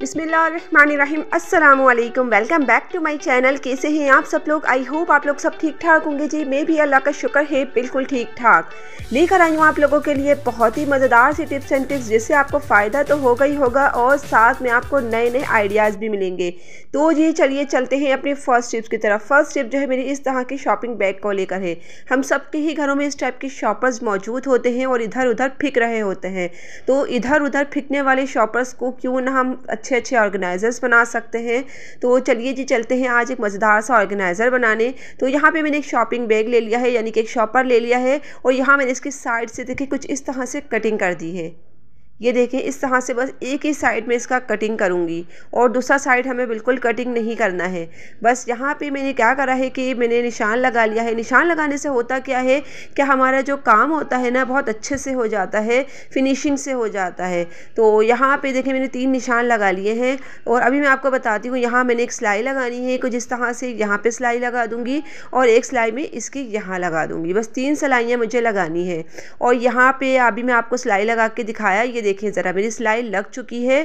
बिसमीम अस्सलाम welcome back to my channel कैसे हैं आप सब लोग आई होप आप लोग सब ठीक ठाक होंगे जी मैं भी अल्लाह का शुक्र है बिल्कुल ठीक ठाक लेकर आई हूँ आप लोगों के लिए बहुत ही मज़ेदार सी टिप्स एंड टिप्स जिससे आपको फ़ायदा तो होगा ही होगा और साथ में आपको नए नए आइडियाज़ भी मिलेंगे तो जी चलिए चलते हैं अपने फर्स्ट टिप्स की तरफ फर्स्ट टिप जो है मेरी इस तरह की शॉपिंग बैग को लेकर है हम के ही घरों में इस टाइप के शॉपर्स मौजूद होते हैं और इधर उधर फिक रहे होते हैं तो इधर उधर फिकने वाले शॉपर्स को क्यों ना हम अच्छे अच्छे ऑर्गेनाइज़र्स बना सकते हैं तो चलिए जी चलते हैं आज एक मज़ेदार सा ऑर्गेनाइज़र बनाने तो यहाँ पर मैंने एक शॉपिंग बैग ले लिया है यानी कि एक शॉपर ले लिया है और यहाँ मैंने इसकी साइड से देखिए कुछ इस तरह से कटिंग कर दी है ये देखें इस तरह से बस एक ही साइड में इसका कटिंग करूँगी और दूसरा साइड हमें बिल्कुल कटिंग नहीं करना है बस यहाँ पे मैंने क्या करा है कि मैंने निशान लगा लिया है निशान लगाने से होता क्या है कि हमारा जो काम होता है ना बहुत अच्छे से हो जाता है फिनिशिंग से हो जाता है तो यहाँ पर देखें मैंने तीन निशान लगा लिए हैं और अभी मैं आपको बताती हूँ यहाँ मैंने एक सिलाई लगानी है कुछ इस तरह से यहाँ पर सिलाई लगा दूँगी और एक सिलाई में इसकी यहाँ लगा दूँगी बस तीन सिलाइयाँ मुझे लगानी है और यहाँ पर अभी मैं आपको सिलाई लगा के दिखाया ये देखें ज़रा मेरी सिलाई लग चुकी है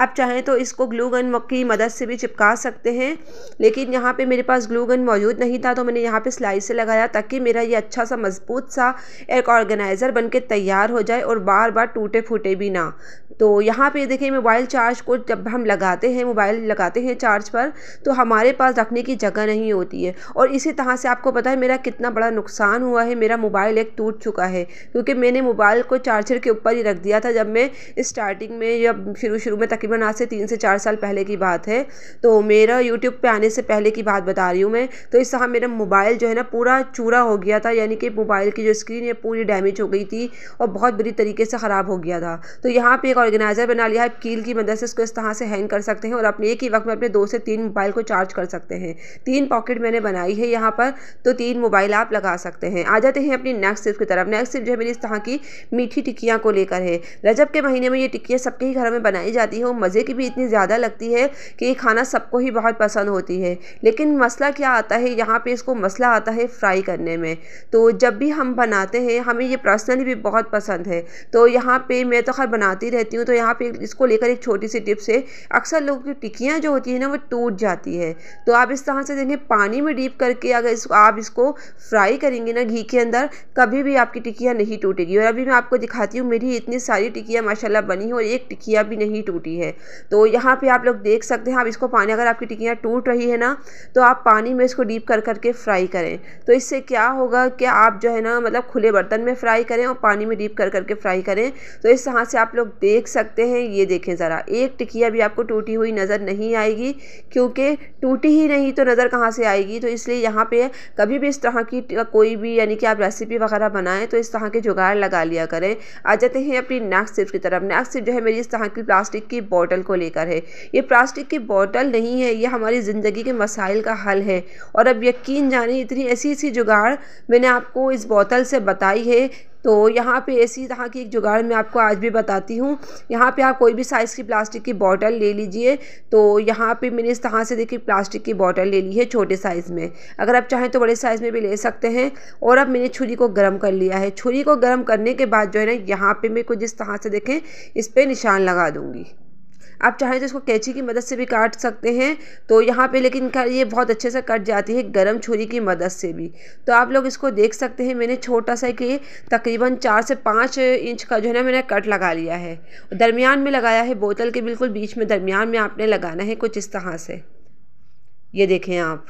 आप चाहें तो इसको ग्लू गन की मदद से भी चिपका सकते हैं लेकिन यहाँ पे मेरे पास ग्लू गन मौजूद नहीं था तो मैंने यहाँ पे सिलाई से लगाया ताकि मेरा ये अच्छा सा मज़बूत सा एक ऑर्गेनाइज़र बन के तैयार हो जाए और बार बार टूटे फूटे भी ना तो यहाँ पे देखिए मोबाइल चार्ज को जब हम लगाते हैं मोबाइल लगाते हैं चार्ज पर तो हमारे पास रखने की जगह नहीं होती है और इसी तरह से आपको पता है मेरा कितना बड़ा नुकसान हुआ है मेरा मोबाइल एक टूट चुका है क्योंकि मैंने मोबाइल को चार्जर के ऊपर ही रख दिया था जब मैं स्टार्टिंग में या शुरू शुरू में तक तकरीबन आज से तीन से चार साल पहले की बात है तो मेरा यूट्यूब पर आने से पहले की बात बता रही हूँ मैं तो इस तरह मेरा मोबाइल जो है ना पूरा चूरा हो गया था यानी कि मोबाइल की जो स्क्रीन है पूरी डैमेज हो गई थी और बहुत बुरी तरीके से ख़राब हो गया था तो यहाँ पर एक ऑर्गेनाइज़र बना लिया है कील की मदद से उसको इस तरह से हैंग कर सकते हैं और अपने एक ही वक्त में अपने दो से तीन मोबाइल को चार्ज कर सकते हैं तीन पॉकेट मैंने बनाई है यहाँ पर तो तीन मोबाइल आप लगा सकते हैं आ जाते हैं अपनी नेक्स्ट सिर्फ की तरफ नेक्स्ट सिर्फ जो है मेरी इस तरह की मीठी टिक्कियाँ को लेकर है रजब के महीने में ये टिक्कियाँ सबके ही घर में बनाई जाती हैं मज़े की भी इतनी ज़्यादा लगती है कि ये खाना सबको ही बहुत पसंद होती है लेकिन मसला क्या आता है यहाँ पे इसको मसला आता है फ्राई करने में तो जब भी हम बनाते हैं हमें ये पर्सनली भी बहुत पसंद है तो यहाँ पर मैं तो खैर बनाती रहती हूँ तो यहाँ पर इसको लेकर एक छोटी सी टिप्स है अक्सर लोगों की टिकियाँ जो होती है ना वो टूट जाती है तो आप इस तरह से देखें पानी में डीप करके अगर इसको आप इसको फ्राई करेंगे ना घी के अंदर कभी भी आपकी टिक्कियाँ नहीं टूटेगी और अभी मैं आपको दिखाती हूँ मेरी इतनी सारी टिक्कियाँ माशाल्लाह बनी हैं और एक टिकिया भी नहीं टूटी है है तो यहाँ पे आप लोग देख सकते हैं आप इसको पानी अगर आपकी टिकियाँ टूट रही है ना तो आप पानी में इसको डीप कर करके फ्राई करें तो इससे क्या होगा कि आप जो है ना मतलब खुले बर्तन में फ्राई करें और पानी में डीप कर करके फ्राई करें तो इस तरह से आप लोग देख सकते हैं ये देखें ज़रा एक टिकिया भी आपको टूटी हुई नज़र नहीं आएगी क्योंकि टूटी ही नहीं तो नज़र कहाँ से आएगी तो इसलिए यहाँ पर कभी भी इस तरह की कोई भी यानी कि आप रेसिपी वगैरह बनाएं तो इस तरह के जुगाड़ लगा लिया करें आ जाते हैं अपनी नेक्स्ट सिर्फ की तरफ नेक्स्ट सिर्फ जो है मेरी इस तरह की प्लास्टिक की बॉटल को लेकर है ये प्लास्टिक की बॉटल नहीं है ये हमारी ज़िंदगी के मसाइल का हल है और अब यकीन जाने इतनी ऐसी ऐसी जुगाड़ मैंने आपको इस बोतल से बताई है तो यहाँ पे ऐसी तरह की एक जुगाड़ मैं आपको आज भी बताती हूँ यहाँ पे आप कोई भी साइज़ की प्लास्टिक की बॉटल ले लीजिए तो यहाँ पे मैंने इस तरह से देखिए प्लास्टिक की बॉटल ले ली है छोटे साइज़ में अगर आप चाहें तो बड़े साइज़ में भी ले सकते हैं और अब मैंने छुरी को गर्म कर लिया है छुरी को गर्म करने के बाद जो है ना यहाँ पर मैं कुछ इस तरह से देखें इस पर निशान लगा दूँगी आप चाहें तो इसको कैंची की मदद से भी काट सकते हैं तो यहाँ पे लेकिन ये बहुत अच्छे से कट जाती है गर्म छुरी की मदद से भी तो आप लोग इसको देख सकते हैं मैंने छोटा सा कि तकरीबन चार से पाँच इंच का जो है ना मैंने कट लगा लिया है दरमियान में लगाया है बोतल के बिल्कुल बीच में दरमियान में आपने लगाना है कुछ इस तरह से ये देखें आप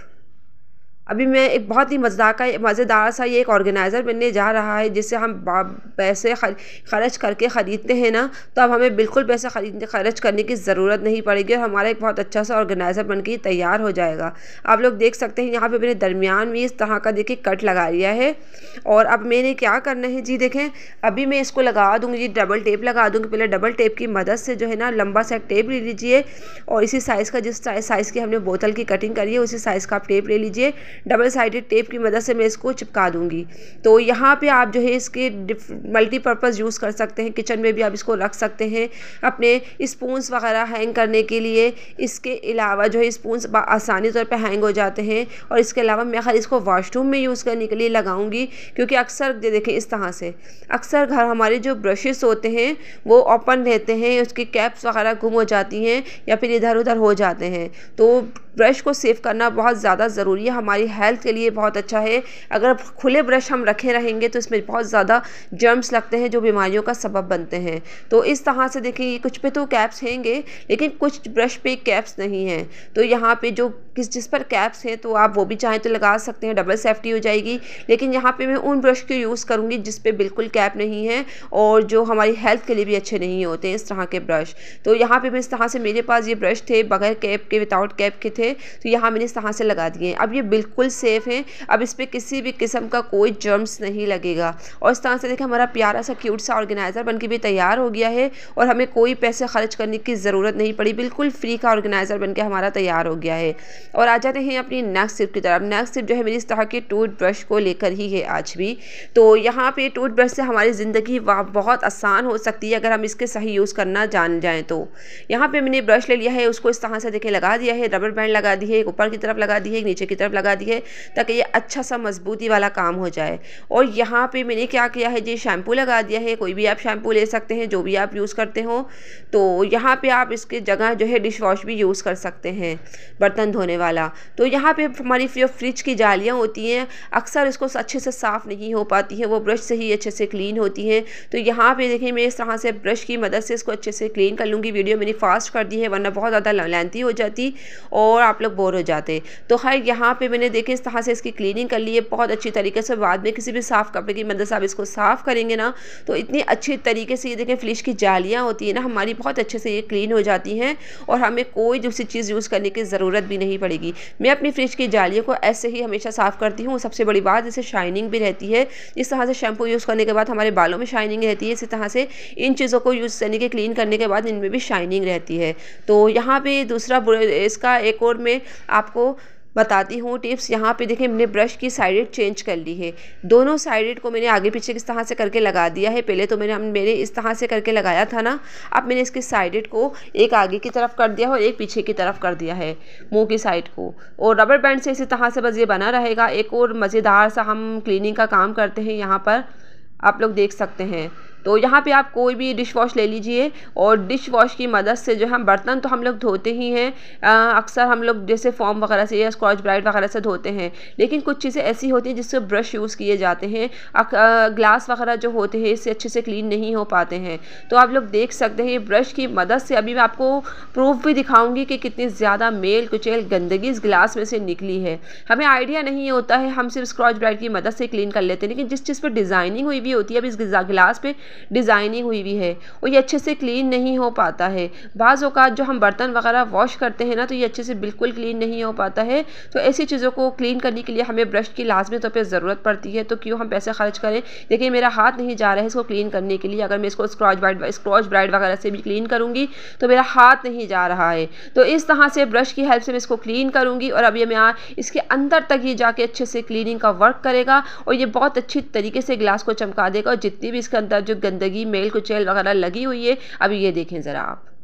अभी मैं एक बहुत ही मजदा का मज़ेदार सा ये एक ऑर्गेनाइज़र बनने जा रहा है जिसे हम पैसे खर्च करके ख़रीदते हैं ना तो अब हमें बिल्कुल पैसे खरीदने खर्च करने की ज़रूरत नहीं पड़ेगी और हमारा एक बहुत अच्छा सा ऑर्गेनाइज़र बन के तैयार हो जाएगा आप लोग देख सकते हैं यहाँ पर मेरे दरमियान में इस तरह का देखिए कट लगा लिया है और अब मैंने क्या करना है जी देखें अभी मैं इसको लगा दूँगी जी डबल टेप लगा दूँगी पहले डबल टेप की मदद से जो है ना लंबा सा टेप ले लीजिए और इसी साइज़ का जिस साइज़ की हमने बोतल की कटिंग करी है उसी साइज़ का आप टेप ले लीजिए डबल साइडेड टेप की मदद से मैं इसको चिपका दूंगी तो यहाँ पर आप जो है इसके मल्टीपर्पज़ यूज़ कर सकते हैं किचन में भी आप इसको रख सकते हैं अपने स्पूंस वगैरह हैंग करने के लिए इसके अलावा जो है स्पूंस आसानी तौर पर हैंग हो जाते हैं और इसके अलावा मैं खैर इसको वाशरूम में यूज़ करने के लिए लगाऊंगी क्योंकि अक्सर देखें इस तरह से अक्सर घर हमारे जो ब्रशेस होते हैं वो ओपन रहते हैं उसकी कैप्स वगैरह गुम हो जाती हैं या फिर इधर उधर हो जाते हैं तो ब्रश को सेव करना बहुत ज़्यादा ज़रूरी है हमारी हमारी हेल्थ के लिए बहुत अच्छा है अगर खुले ब्रश हम रखे रहेंगे तो इसमें बहुत ज़्यादा जर्म्स लगते हैं जो बीमारियों का सबब बनते हैं तो इस तरह से देखें कुछ पे तो कैप्स हैंगे लेकिन कुछ ब्रश पे कैप्स नहीं हैं तो यहाँ पे जो किस जिस पर कैप्स हैं तो आप वो भी चाहें तो लगा सकते हैं डबल सेफ्टी हो जाएगी लेकिन यहाँ पे मैं उन ब्रश को यूज़ करूँगी जिस पे बिल्कुल कैप नहीं है और जो हमारी हेल्थ के लिए भी अच्छे नहीं होते इस तरह के ब्रश तो यहाँ पे मैं इस तरह से मेरे पास ये ब्रश थे बगैर कैप के विदाउट कैप के थे तो यहाँ मैंने इस तरह से लगा दिए अब ये बिल्कुल बिल्कुल सेफ़ हैं अब इस पर किसी भी किस्म का कोई जर्म्स नहीं लगेगा और इस तरह से देखिए हमारा प्यारा सा क्यूट सा ऑर्गेनाइज़र बन के भी तैयार हो गया है और हमें कोई पैसे खर्च करने की ज़रूरत नहीं पड़ी बिल्कुल फ्री का ऑर्गेनाइज़र बन के हमारा तैयार हो गया है और आ जाते हैं अपनी नेक्स्ट सिप की तरफ नेक्स्ट सिप जो है मेरी इस तरह के टूथ ब्रश को लेकर ही है आज भी तो यहाँ पर टूथ ब्रश से हमारी ज़िंदगी बहुत आसान हो सकती है अगर हम इसके सही यूज़ करना जान जाएँ तो यहाँ पर मैंने ब्रश ले लिया है उसको इस तरह से देखे लगा दिया है रबर बैंड लगा दी है ऊपर की तरफ लगा दी है नीचे की तरफ लगा दी है ताकि ये अच्छा सा मजबूती वाला काम हो जाए और यहाँ पे मैंने क्या किया है जी शैम्पू लगा दिया है कोई भी आप शैम्पू ले सकते हैं जो भी आप यूज़ करते हो तो यहाँ पे आप इसके जगह जो है डिश वॉश भी यूज़ कर सकते हैं बर्तन धोने वाला तो यहाँ पे हमारी जो फ्रिज की जालियाँ होती हैं अक्सर इसको अच्छे से साफ़ नहीं हो पाती है वो ब्रश से ही अच्छे से क्लीन होती हैं तो यहाँ पर देखिए मैं इस तरह से ब्रश की मदद से इसको अच्छे से क्लीन कर लूँगी वीडियो मैंने फास्ट कर दी है वरना बहुत ज़्यादा लेंथी हो जाती और आप लोग बोर हो जाते तो हर यहाँ पर मैंने देखिए इस तरह से इसकी क्लीनिंग कर लिए बहुत अच्छी तरीके से बाद में किसी भी साफ़ कपड़े की मदद से आप इसको साफ़ करेंगे ना तो इतनी अच्छी तरीके से ये देखें फिलिश की जालियाँ होती है ना हमारी बहुत अच्छे से ये क्लीन हो जाती हैं और हमें कोई दूसरी चीज़ यूज़ करने की ज़रूरत भी नहीं पड़ेगी मैं अपनी फ्रिज की जालियों को ऐसे ही हमेशा साफ़ करती हूँ सबसे बड़ी बात इसे शाइनिंग भी रहती है इस तरह से शैम्पू यूज़ करने के बाद हमारे बालों में शाइनिंग रहती है इसी तरह से इन चीज़ों को यूज़ यानी कि क्लीन करने के बाद इनमें भी शाइनिंग रहती है तो यहाँ पे दूसरा इसका एक और में आपको बताती हूँ टिप्स यहाँ पे देखिए मैंने ब्रश की साइडेड चेंज कर ली है दोनों साइडेड को मैंने आगे पीछे किस तरह से करके लगा दिया है पहले तो मैंने मैंने इस तरह से करके लगाया था ना अब मैंने इसके साइडेड को एक आगे की तरफ कर दिया है और एक पीछे की तरफ कर दिया है मुँह की साइड को और रबर बैंड से इसी तरह से बस ये बना रहेगा एक और मज़ेदार सा हम क्लीनिंग का काम करते हैं यहाँ पर आप लोग देख सकते हैं तो यहाँ पे आप कोई भी डिश वॉश ले लीजिए और डिश वॉश की मदद से जो है बर्तन तो हम लोग धोते ही हैं अक्सर हम लोग जैसे फॉर्म वगैरह से या स्कॉच ब्राइट वगैरह से धोते हैं लेकिन कुछ चीज़ें ऐसी होती हैं जिससे ब्रश यूज़ किए जाते हैं ग्लास वगैरह जो होते हैं इससे अच्छे से क्लीन नहीं हो पाते हैं तो आप लोग देख सकते हैं ब्रश की मदद से अभी मैं आपको प्रूफ भी दिखाऊँगी कि कितनी ज़्यादा मेल कुचेल गंदगी इस ग्लास में से निकली है हमें आइडिया नहीं होता है हम सिर्फ स्क्रॉच ब्राइट की मदद से क्लीन कर लेते हैं लेकिन जिस चीज़ पर डिज़ाइनिंग हुई हुई होती है अब इस ग्लास पे डिज़ाइनिंग हुई हुई है और ये अच्छे से क्लीन नहीं हो पाता है बाज़ अवत जो हम बर्तन वगैरह वॉश करते हैं ना तो ये अच्छे से बिल्कुल क्लीन नहीं हो पाता है तो ऐसी चीज़ों को क्लीन करने के लिए हमें ब्रश की लाजमी तौर पर ज़रूरत पड़ती है तो क्यों हम पैसे खर्च करें देखिए मेरा हाथ नहीं जा रहा है इसको क्लीन करने के लिए अगर मैं इसको स्क्रॉच ब्राइड स्क्रॉच ब्राइड वगैरह से भी क्लीन करूँगी तो मेरा हाथ नहीं जा रहा है तो इस तरह से ब्रश की हेल्प से मैं इसको क्लीन करूँगी और अब ये मैं इसके अंदर तक ही जाके अच्छे से क्लीनिंग का वर्क करेगा और ये बहुत अच्छी तरीके से ग्लास को चमका देगा और जितनी भी इसके अंदर जो गंदगी मेल कुचैल वगैरह लगी हुई है अब ये देखें ज़रा आप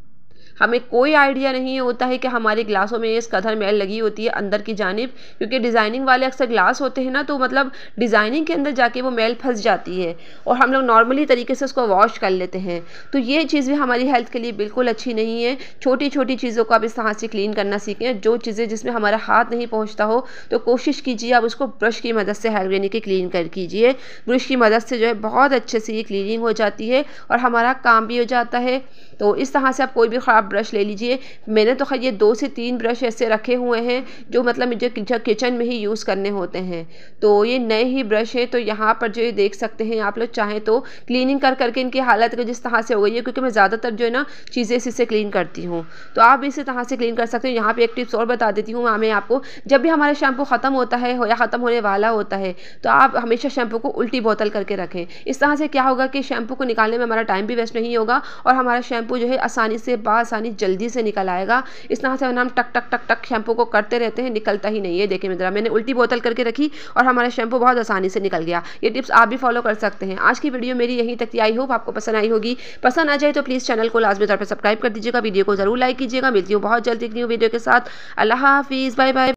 हमें कोई आइडिया नहीं होता है कि हमारे ग्लासों में इस कदर मैल लगी होती है अंदर की जानब क्योंकि डिज़ाइनिंग वाले अक्सर ग्लास होते हैं ना तो मतलब डिज़ाइनिंग के अंदर जाके वो मैल फंस जाती है और हम लोग नॉर्मली तरीके से उसको वॉश कर लेते हैं तो ये चीज़ भी हमारी हेल्थ के लिए बिल्कुल अच्छी नहीं है छोटी छोटी चीज़ों को आप इस तरह से क्लीन करना सीखें जो चीज़ें जिसमें हमारा हाथ नहीं पहुँचता हो तो कोशिश कीजिए आप उसको ब्रश की मदद से हेल्प यानी कि क्लीन कर कीजिए ब्रश की मदद से जो है बहुत अच्छे से ये क्लीनिंग हो जाती है और हमारा काम भी हो जाता है तो इस तरह से आप कोई भी ख़राब ब्रश ले लीजिए मैंने तो खैर ये दो से तीन ब्रश ऐसे रखे हुए हैं जो मतलब मुझे किचन में ही यूज़ करने होते हैं तो ये नए ही ब्रश हैं तो यहाँ पर जो ये देख सकते हैं आप लोग चाहें तो क्लीनिंग कर करके इनकी हालत जिस तरह से हो गई है क्योंकि मैं ज़्यादातर जो है ना चीज़ें इसी से क्लीन करती हूँ तो आप भी इसी तरह से क्लीन कर सकते हो यहाँ पर एक टिप्स और बता देती हूँ मैं आपको जब भी हमारा शैम्पू ख़त्म होता है हो या ख़त्म होने वाला होता है तो आप हमेशा शैम्पू को उल्टी बोतल करके रखें इस तरह से क्या होगा कि शैम्पू को निकालने में हमारा टाइम भी वेस्ट नहीं होगा और हमारा शैम्पू जो है आसानी से बास आसानी जल्दी से निकल आएगा इस तरह से हम टक टक टक टक शैम्पू को करते रहते हैं निकलता ही नहीं है देखिए मित्रा मैंने उल्टी बोतल करके रखी और हमारा शैम्पू बहुत आसानी से निकल गया ये टिप्स आप भी फॉलो कर सकते हैं आज की वीडियो मेरी यहीं तक की आई होप आपको पसंद आई होगी पसंद आ जाए तो प्लीज़ चैनल को लाजमी तौर पर सब्सक्राइब कर दीजिएगा वीडियो को ज़रूर लाइक कीजिएगा मिलती हूँ बहुत जल्दी एक न्यू वीडियो के साथ अल्लाह हाफिज़ बाय बाय